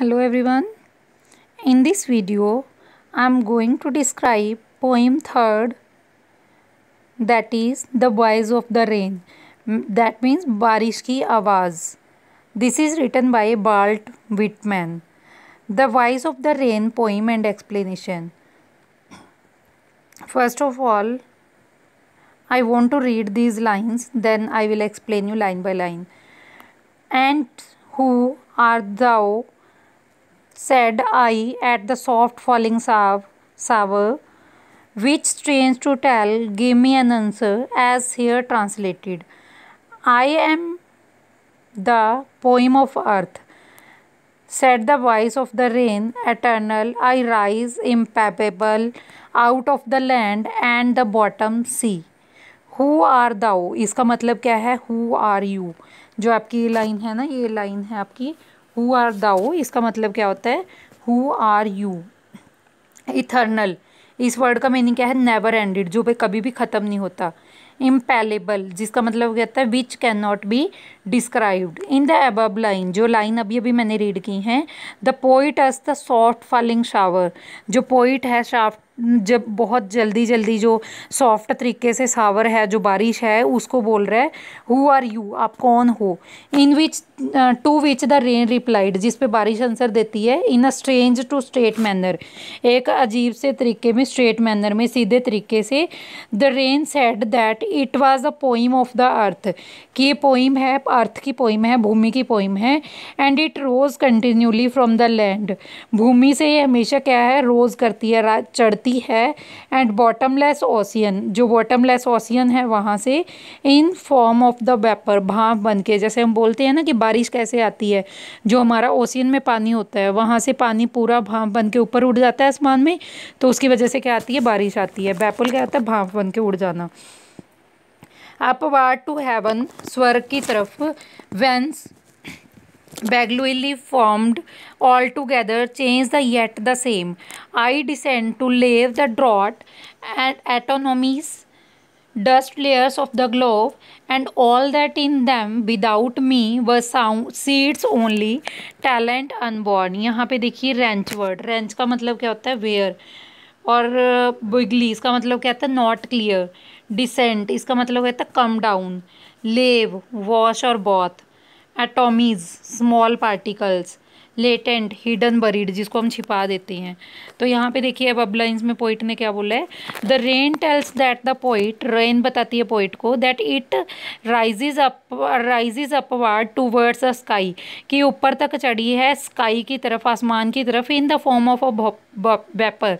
Hello everyone. In this video, I am going to describe poem third that is the voice of the rain that means barish ki awaz this is written by Walt Whitman the voice of the rain poem and explanation first of all I want to read these lines then I will explain you line by line and who art thou said I at the soft falling shower, which strange to tell gave me an answer as here translated. I am the poem of earth, said the voice of the rain, eternal. I rise impalpable out of the land and the bottom sea. Who are thou इसका मतलब क्या है who are you जो आपकी line है ना ये line है आपकी हु आर दाओ इसका मतलब क्या होता है हु आर यू इथर्नल इस वर्ड का मीनिंग क्या है नेवर एंडेड जो भाई कभी भी ख़त्म नहीं होता इम्पेलेबल जिसका मतलब कहता है which can not be described in the above line जो लाइन अभी अभी मैंने रीड की हैं the poet as the soft falling shower जो पोइट है शाफ्ट जब बहुत जल्दी जल्दी जो सॉफ्ट तरीके से सावर है जो बारिश है उसको बोल रहा है हु आर यू आप कौन हो in which to which the rain replied जिस पे बारिश आंसर देती है in a strange to straight manner एक अजीब से तरीके में स्ट्रेट मैनर में सीधे तरीके से the rain said that it was a poem of the earth कि ये पोइम है अर्थ की पोइम है भूमि की पोइम है and it rose continually from the land भूमि से ये हमेशा क्या है रोज़ करती है चढ़ती मिलती है एंड बॉटमलेस ओशियन जो बॉटमलेस ओशियन है वहाँ से in form of the vapour भाप बन के जैसे हम बोलते हैं ना कि बारिश कैसे आती है जो हमारा ओशियन में पानी होता है वहाँ से पानी पूरा भाप बन के ऊपर उड़ जाता है आसमान में तो उसकी वजह से क्या आती है बारिश आती है बैपुल क्या आता है भाप बन के उड़ जाना अपवार टू हेवन स्वर्ग की तरफ whence vaguely formed all together change the yet the same I descend to lave the drought and atomies dust layers of the globe and all that in them without me were sound seeds only latent unborn यहाँ पे देखिए wrench word wrench का मतलब क्या होता है where और बिगली uh, मतलब इसका मतलब क्या होता है नॉट क्लियर डिसेंट इसका मतलब क्या होता है कम डाउन लेव वॉश और both atomies small particles latent hidden buried जिसको हम छिपा देते हैं तो यहाँ पे देखिए अब अब लाइन्स में पोइट ने क्या बोला है the rain tells that the poet rain बताती है पोइट को that it rises up rises to towards a sky कि ऊपर तक चढ़ी है स्काई की तरफ आसमान की तरफ in the form of a vapour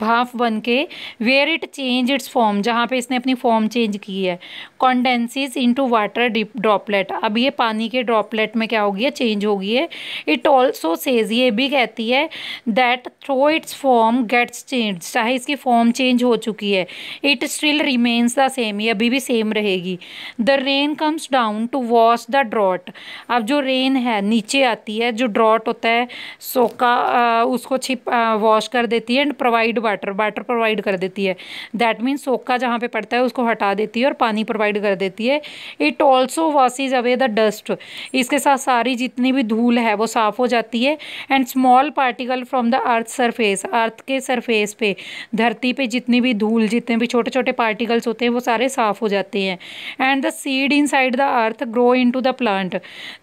भाप बन के where it change its form जहाँ पे इसने अपनी फॉर्म चेंज की है कॉन्डेंसिस इनटू वाटर ड्रॉपलेट अब ये पानी के ड्रॉपलेट में क्या होगी है चेंज होगी है इट ऑल्सो सेज ये भी कहती है that through its form gets change चाहे इसकी फॉर्म चेंज हो चुकी है it still remains the same ये अभी भी सेम रहेगी the rain comes down to wash the drought अब जो रेन है नीचे आती है जो ड्रॉट होता है सोका उसको छिप वॉश कर देती है and provide water water provide कर देती है दैट मीन्स सोखा जहाँ पे पड़ता है उसको हटा देती है और पानी प्रोवाइड कर देती है it also washes away the dust इसके साथ सारी जितनी भी धूल है वो साफ़ हो जाती है and small particle from the earth surface earth के सरफेस पे धरती पे जितनी भी धूल जितने भी छोटे छोटे पार्टिकल्स होते हैं वो सारे साफ़ हो जाते हैं and the seed inside the earth grow into the plant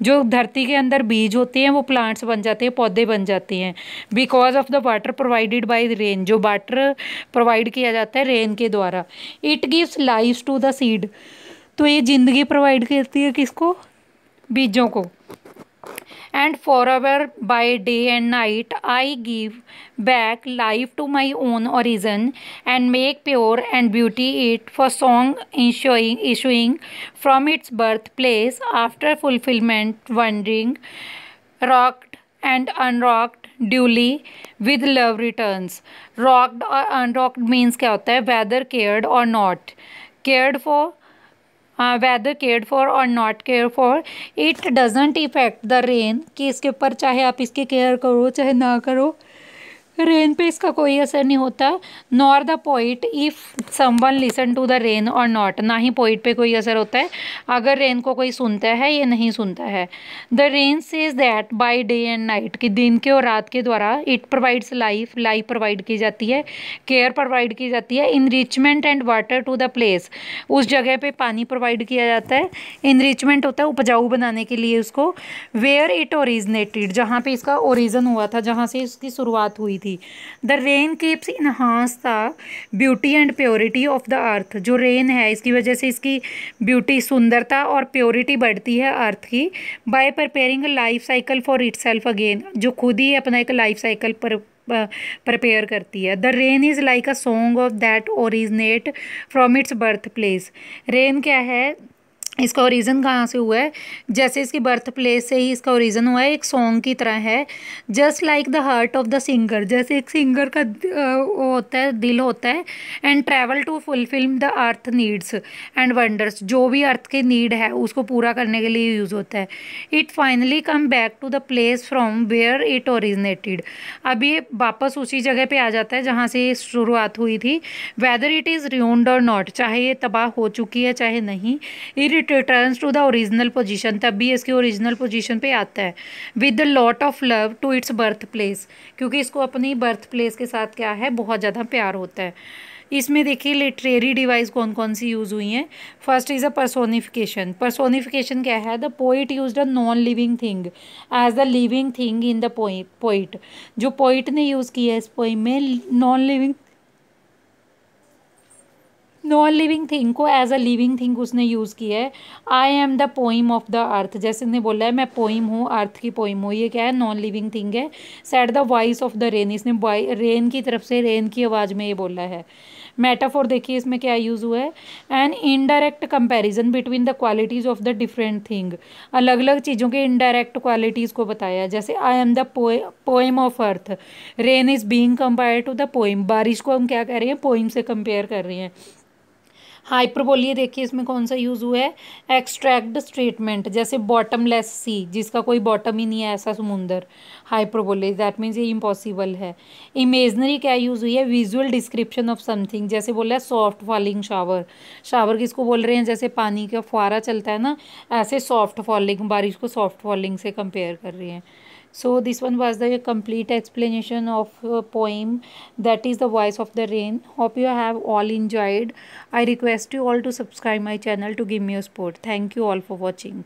जो धरती के अंदर बीज होते हैं वो प्लांट्स बन जाते हैं पौधे बन जाते हैं because of the water provided by rain जो वाटर प्रोवाइड किया जाता है रेन के द्वारा it gives life to the seed तो ये ज़िंदगी प्रोवाइड करती है किसको बीजों को and for our by day and night I give back life to my own origin and make pure and beauty it for song ensuing issuing from its birth place after fulfilment wandering rocked and अनरॉक्ड duly with love return rocked or unrocked means क्या होता है whether cared or not cared for whether cared for or not care for it doesn't effect the rain कि इसके ऊपर चाहे आप इसकी care करो चाहे ना करो रेन पे इसका कोई असर नहीं होता nor the poet if someone listen to the rain or not ना ही पॉइंट पे कोई असर होता है अगर रेन को कोई सुनता है या नहीं सुनता है the rain says that by day and night कि दिन के और रात के द्वारा it provides life life provide की जाती है केयर प्रोवाइड की जाती है enrichment and water to the place उस जगह पे पानी प्रोवाइड किया जाता है इनरिचमेंट होता है उपजाऊ बनाने के लिए उसको वेयर इट ओरिजिनेटेड जहाँ पे इसका ओरिजन हुआ था जहाँ से इसकी शुरुआत हुई थी थी the rain keeps enhance the beauty and purity of the earth जो रेन है इसकी वजह से इसकी ब्यूटी सुंदरता और प्योरिटी बढ़ती है अर्थ की by preparing life cycle for itself again जो खुद ही अपना एक लाइफ साइकिल पर प्रपेयर करती है the rain is like a song of that originate from its birth place rain क्या है इसका ओरिज़न कहाँ से हुआ है जैसे इसकी बर्थ प्लेस से ही इसका ओरिज़न हुआ है एक सॉन्ग की तरह है just like the heart of the singer जैसे एक सिंगर का वो होता है दिल होता है and travel to fulfil the earth needs and wonders जो भी अर्थ की नीड है उसको पूरा करने के लिए यूज़ होता है it finally come back to the place from where it originated अब ये वापस उसी जगह पर आ जाता है जहाँ से शुरुआत हुई थी वेदर इट इज़ रियोन्ड और नॉट चाहे ये तबाह हो चुकी है चाहे नहीं it it return to the original position तब भी इसकी ओरिजिनल पोजिशन पे आता है with the lot of love to its birth place क्योंकि इसको अपनी बर्थ प्लेस के साथ क्या है बहुत ज़्यादा प्यार होता है इसमें देखिए लिटरेरी डिवाइस कौन कौन सी यूज़ हुई हैं first is a personification personification क्या है the poet use a non living thing as the living thing in the poet जो पोइट ने यूज़ किया है इस पोइम में non living non living thing को एज अ लिविंग थिंग उसने यूज़ किया है I am the poem of the earth जैसे इसने बोला है मैं पोइम हूँ अर्थ की पोइम हूँ ये क्या है नॉन लिविंग थिंग है said the voice of the rain इसने रेन की तरफ से रेन की आवाज़ में ये बोला है मेटाफोर देखिए इसमें क्या यूज़ हुआ है and indirect comparison between the qualities of the different thing अलग अलग चीज़ों के इनडायरेक्ट क्वालिटीज़ को बताया जैसे I am the poem of earth rain is being compare to the poem बारिश को हम क्या कह रहे हैं पोइम से कंपेयर कर रहे हैं हाइपरबोलिए देखिए इसमें कौन सा यूज़ हुआ है एक्सट्रैक्ट स्टेटमेंट जैसे बॉटमलेस सी जिसका कोई बॉटम ही नहीं है ऐसा समुंदर हाइपरबोलिए दैट मीन्स ये इम्पॉसिबल है इमेजनरी क्या यूज़ हुई है विजुअल डिस्क्रिप्शन ऑफ समथिंग जैसे बोला है सॉफ्ट फॉलिंग शावर शावर किसको बोल रहे हैं जैसे पानी का फुहारा चलता है ना ऐसे सॉफ्ट फॉलिंग बारिश को सॉफ्ट फॉलिंग से कंपेयर कर रही हैं so this one was the complete explanation of a poem that is the voice of the rain hope you have all enjoyed i request you all to subscribe my channel to give me a support thank you all for watching